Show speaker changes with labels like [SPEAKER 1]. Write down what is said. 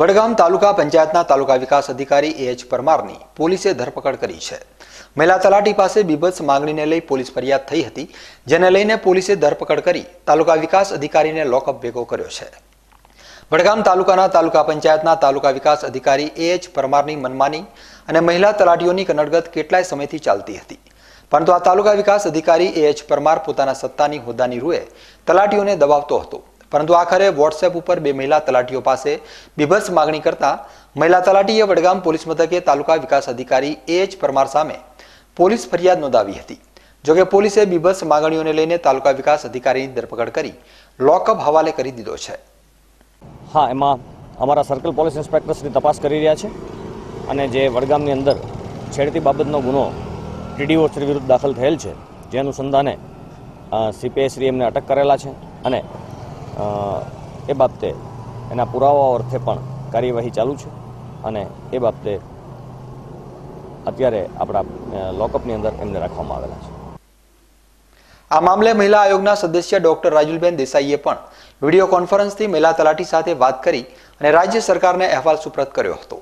[SPEAKER 1] વડગામ તાલુકા પંચાયતના તાલુકા વિકાસ અધિકારી એ એચ પરમારની પોલીસે ધરપકડ કરી છે મહિલા તલાટી પાસે બીભત્સ માંગણીને લઈ પોલીસ ફરિયાદ થઈ હતી જેને લઈને પોલીસે ધરપકડ કરી તાલુકા વિકાસ અધિકારીને લોકઅપ ભેગો કર્યો છે વડગામ તાલુકાના તાલુકા પંચાયતના તાલુકા વિકાસ અધિકારી એ એચ પરમારની મનમાની અને મહિલા તલાટીઓની કનડગત કેટલાય સમયથી ચાલતી હતી પરંતુ આ તાલુકા વિકાસ અધિકારી એ એચ પરમાર પોતાના સત્તાની હોદ્દાની રૂએ તલાટીઓને દબાવતો હતો પરંતુ આખરે વોટ્સએપ ઉપર બે મહિલા તલાટીઓ પાસે બીભત્સ માગણી કરતા મહિલા તલાટીએ વડગામ પોલીસ મથકે તાલુકા વિકાસ અધિકારી એ એચ પરમાર સામે પોલીસ ફરિયાદ નોંધાવી હતી જોકે પોલીસે બીભત્સ માગણીઓને લઈને તાલુકા વિકાસ અધિકારીની ધરપકડ કરી લોકઅપ હવાલે કરી દીધો છે હા એમાં અમારા
[SPEAKER 2] સર્કલ પોલીસ ઇન્સ્પેક્ટર્સની તપાસ કરી રહ્યા છે અને જે વડગામની અંદર છેડતી બાબતનો ગુનો ટીડીઓ શ્રી વિરુદ્ધ દાખલ થયેલ છે જે અનુસંધાને સીપીઆઈ શ્રી એમને અટક કરેલા છે અને એ બાબતે એના પુરાવા અર્થે પણ કાર્યવાહી ચાલુ છે અને એ બાબતે અત્યારે આપણા
[SPEAKER 1] લોકઅપની અંદર એમને રાખવામાં આવેલા છે આ મામલે મહિલા આયોગના સદસ્ય ડોક્ટર રાજુલબેન દેસાઈએ પણ વિડીયો કોન્ફરન્સથી મહિલા તલાટી સાથે વાત કરી અને રાજ્ય સરકારને અહેવાલ સુપ્રત કર્યો હતો